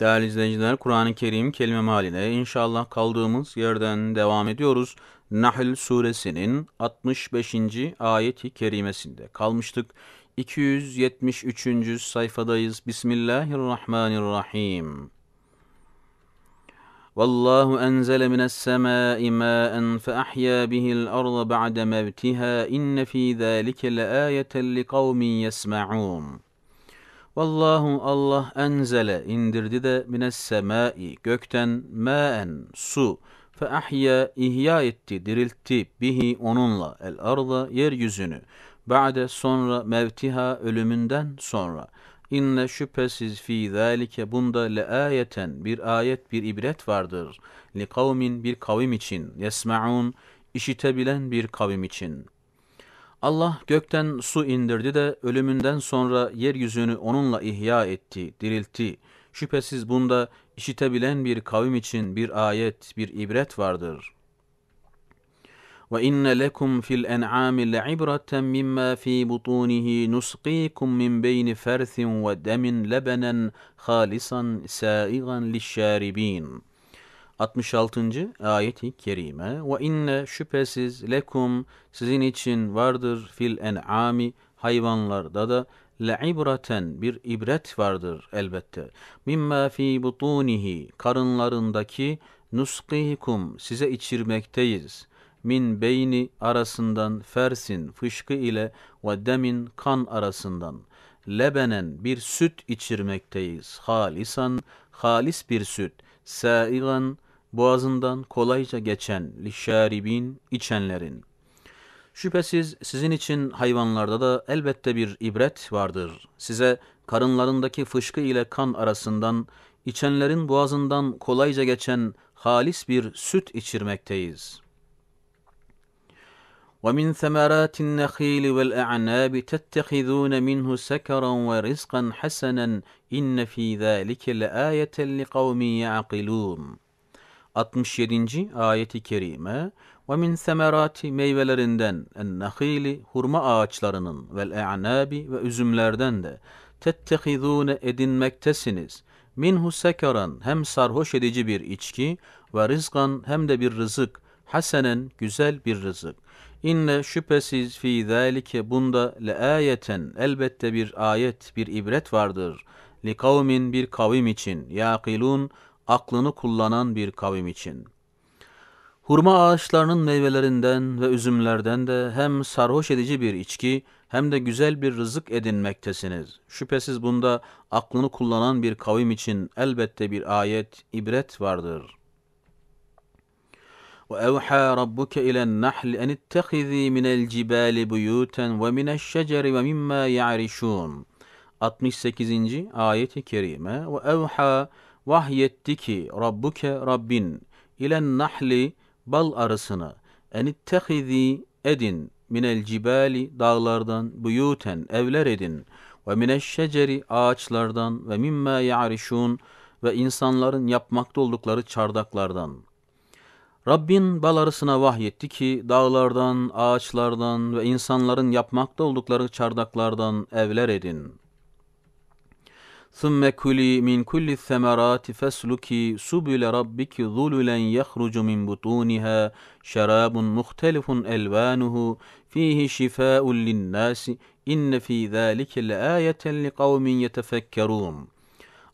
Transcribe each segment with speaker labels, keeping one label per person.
Speaker 1: Değerli izleyiciler, Kur'an-ı Kerim kelime maline inşallah kaldığımız yerden devam ediyoruz. Nahl suresinin 65. ayeti kerimesinde kalmıştık. 273. sayfadayız. Bismillahirrahmanirrahim. Vallahu enzele mines semai ma'en fe ahya bihil arda ba'de mevtiha inne fi zâlike le âyeten li kavmin yesma'ûn. Vallahu Allah enzele indirdi de mines semai gökten maen su fe ahya ihya etti diriltti bihi onunla el arda yeryüzünü ba'de sonra mevtiha ölümünden sonra inne şüphesiz fi zalike bunda le ayeten bir ayet bir ibret vardır li kavmin bir kavim için yesmaun işitebilen bir kavim için Allah gökten su indirdi de ölümünden sonra yeryüzünü onunla ihya etti, diriltti. Şüphesiz bunda işitebilen bir kavim için bir ayet, bir ibret vardır. Ve inne lekum fil en'ami le'ibraten mimma fi butunihi nusqikum min beyni fersin ve demin lebenen halisan saigan lişşaribin.'' 66. ayeti kerime ve inne şüphesiz lekum sizin için vardır fil en'ami hayvanlarda da leibraten bir ibret vardır elbette. Mimma fi butunihi karınlarındaki nuskihikum size içirmekteyiz. Min beyni arasından fersin fışkı ile ve demin kan arasından lebenen bir süt içirmekteyiz. Halisan halis bir süt. Saigan boğazından kolayca geçen lişşaribin içenlerin. Şüphesiz sizin için hayvanlarda da elbette bir ibret vardır. Size karınlarındaki fışkı ile kan arasından içenlerin boğazından kolayca geçen halis bir süt içirmekteyiz. وَمِنْ ثَمَرَاتِ النَّخِيلِ وَالْاَعْنَابِ تَتَّخِذُونَ مِنْهُ سَكَرًا وَرِزْقًا حَسَنًا اِنَّ ف۪ي ذَٰلِكَ لَآيَةً لِقَوْمٍ يَعْقِلُونَ 67. ayeti kerime ve min semerati meyvelerinden en nahili hurma ağaçlarının vel e'nabi ve üzümlerden de tettehizune edinmektesiniz. Minhu sekaran hem sarhoş edici bir içki ve rızkan hem de bir rızık. Hasenen güzel bir rızık. İnne şüphesiz fi zalike bunda le ayeten elbette bir ayet bir ibret vardır. Li kavmin bir kavim için yakilun aklını kullanan bir kavim için. Hurma ağaçlarının meyvelerinden ve üzümlerden de hem sarhoş edici bir içki hem de güzel bir rızık edinmektesiniz. Şüphesiz bunda aklını kullanan bir kavim için elbette bir ayet, ibret vardır. وَاَوْحَى رَبُّكَ اِلَى النَّحْلِ اَنِ اتَّخِذ۪ي مِنَ الْجِبَالِ بُيُوتًا وَمِنَ الشَّجَرِ وَمِمَّا يَعْرِشُونَ 68. ayeti kerime ve evha vahyetti ki Rabbuke Rabbin ilen nahli bal arısını enittehizi edin minel cibali dağlardan buyuten evler edin ve mineşşeceri ağaçlardan ve mimma ya'rişun ve insanların yapmakta oldukları çardaklardan.'' Rabbin bal arısına vahyetti ki dağlardan, ağaçlardan ve insanların yapmakta oldukları çardaklardan evler edin. ثُمَّ كُلِي مِنْ كُلِّ الثَّمَرَاتِ فَاسْلُكِي سُبُلَ رَبِّكِ ذُلُلًا يَخْرُجُ مِنْ بُطُونِهَا شَرَابٌ مُخْتَلِفٌ أَلْوَانُهُ فِيهِ شِفَاءٌ لِلنَّاسِ اِنَّ فِي ذَٰلِكَ لَآيَةً لِقَوْمٍ يَتَفَكَّرُونَ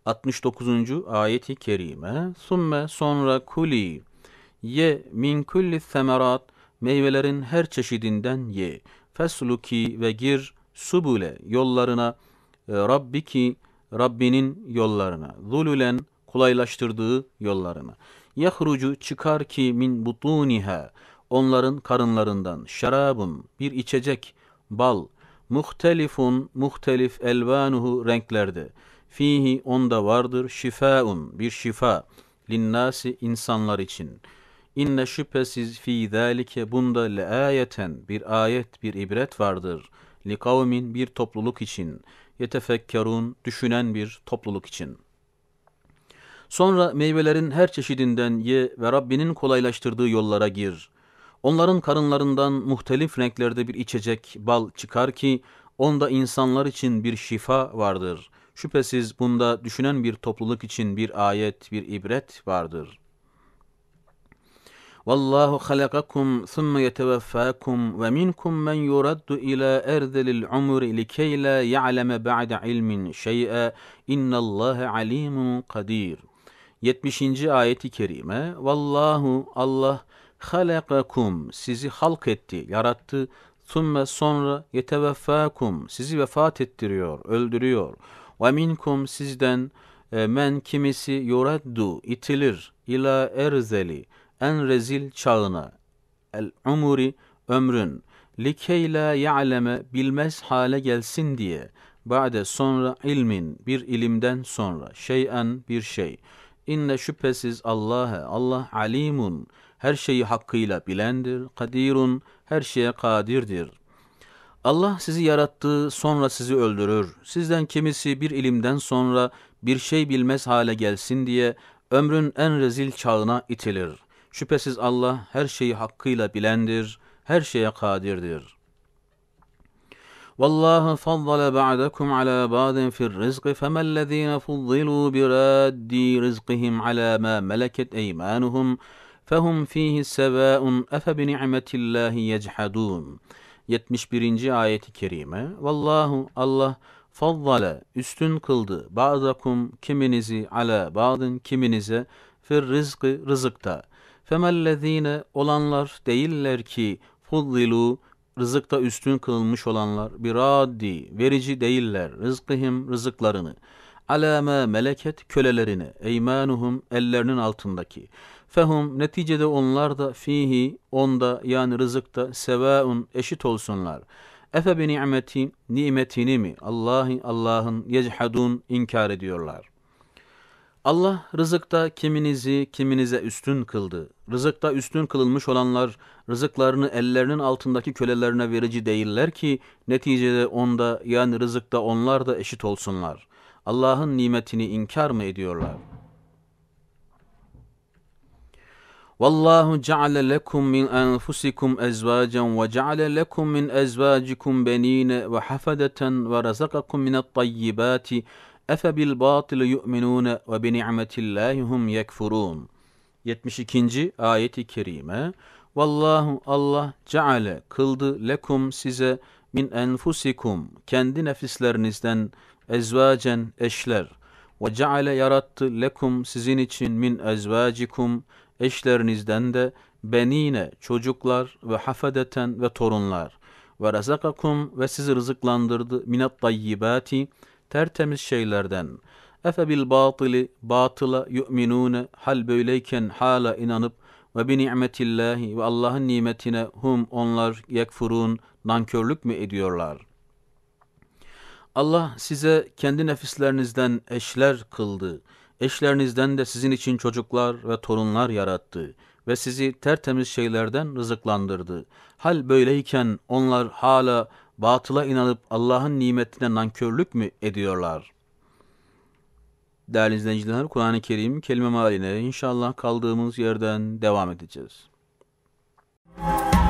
Speaker 1: 69. ayeti kerime Summe sonra kuli ye min kulli semerat meyvelerin her çeşidinden ye fesluki ve gir subule yollarına Rabbi ki Rabbinin yollarına, zulülen kolaylaştırdığı yollarına. Yahrucu çıkar ki min butuniha onların karınlarından şarabun bir içecek, bal, muhtelifun muhtelif elvanuhu renklerde. Fihi onda vardır şifaun bir şifa linnasi insanlar için. İnne şüphesiz fi zalike bunda le ayeten bir ayet bir ibret vardır. Li kavmin bir topluluk için yetefekkerun, düşünen bir topluluk için. Sonra meyvelerin her çeşidinden ye ve Rabbinin kolaylaştırdığı yollara gir. Onların karınlarından muhtelif renklerde bir içecek, bal çıkar ki onda insanlar için bir şifa vardır. Şüphesiz bunda düşünen bir topluluk için bir ayet, bir ibret vardır.'' Vallahu halakakum thumma yetevaffakum ve minkum men yuraddu ila erzelil umur likey la ya'leme ba'de ilmin şey'e innallâhe alimun kadir. 70. ayeti kerime Vallahu Allah halakakum sizi halk etti, yarattı. Thumme sonra yeteveffakum sizi vefat ettiriyor, öldürüyor. Ve minkum sizden e, men kimisi yuraddu itilir ila erzeli en rezil çağına. El umuri ömrün. Likey la ya'leme bilmez hale gelsin diye. Ba'de sonra ilmin bir ilimden sonra şeyen bir şey. İnne şüphesiz Allah'a Allah alimun her şeyi hakkıyla bilendir. Kadirun her şeye kadirdir. Allah sizi yarattı, sonra sizi öldürür. Sizden kimisi bir ilimden sonra bir şey bilmez hale gelsin diye ömrün en rezil çağına itilir.'' Şüphesiz Allah her şeyi hakkıyla bilendir, her şeye kadirdir. والله فضل بعدكم على بعض في الرزق فما الذين فضلوا براد رزقهم على ما ملكت أيمانهم فهم فيه سواء أفبنعمة الله يجحدون 71. ayeti kerime Vallahu Allah faddale üstün kıldı ba'dakum kiminizi ala ba'dın kiminize fir rızkı rızıkta فَمَلَّذ۪ينَ olanlar değiller ki fuddilu rızıkta üstün kılınmış olanlar biraddi verici değiller rızkıhim rızıklarını aleme meleket kölelerine eymanuhum ellerinin altındaki fehum neticede onlar da fihi onda yani rızıkta sevaun eşit olsunlar efe bi ni'meti nimetini mi Allah'ın Allah'ın yechadun inkar ediyorlar.'' Allah rızıkta kiminizi kiminize üstün kıldı. Rızıkta üstün kılınmış olanlar rızıklarını ellerinin altındaki kölelerine verici değiller ki neticede onda yani rızıkta onlar da eşit olsunlar. Allah'ın nimetini inkar mı ediyorlar? Vallahu ceale lekum min enfusikum ezvacen ve ceale lekum min ezvacikum benine ve hafedeten ve razakakum minet tayyibati Efebil batilu yu'minune ve bi ni'metillahi hum yekfurun. 72. ayeti kerime. Vallahu Allah ceale kıldı lekum size min enfusikum kendi nefislerinizden ezvacen eşler ve ceale yarattı lekum sizin için min ezvacikum eşlerinizden de benine çocuklar ve hafedeten ve torunlar ve razakakum ve sizi rızıklandırdı minat tayyibati tertemiz şeylerden. Efe bil batili batıla yu'minune hal böyleyken hala inanıp ve bi ni'metillahi ve Allah'ın nimetine hum onlar yekfurun nankörlük mü ediyorlar? Allah size kendi nefislerinizden eşler kıldı. Eşlerinizden de sizin için çocuklar ve torunlar yarattı ve sizi tertemiz şeylerden rızıklandırdı. Hal böyleyken onlar hala batıla inanıp Allah'ın nimetine nankörlük mü ediyorlar? Değerli izleyiciler, Kur'an-ı Kerim kelime maline inşallah kaldığımız yerden devam edeceğiz. Müzik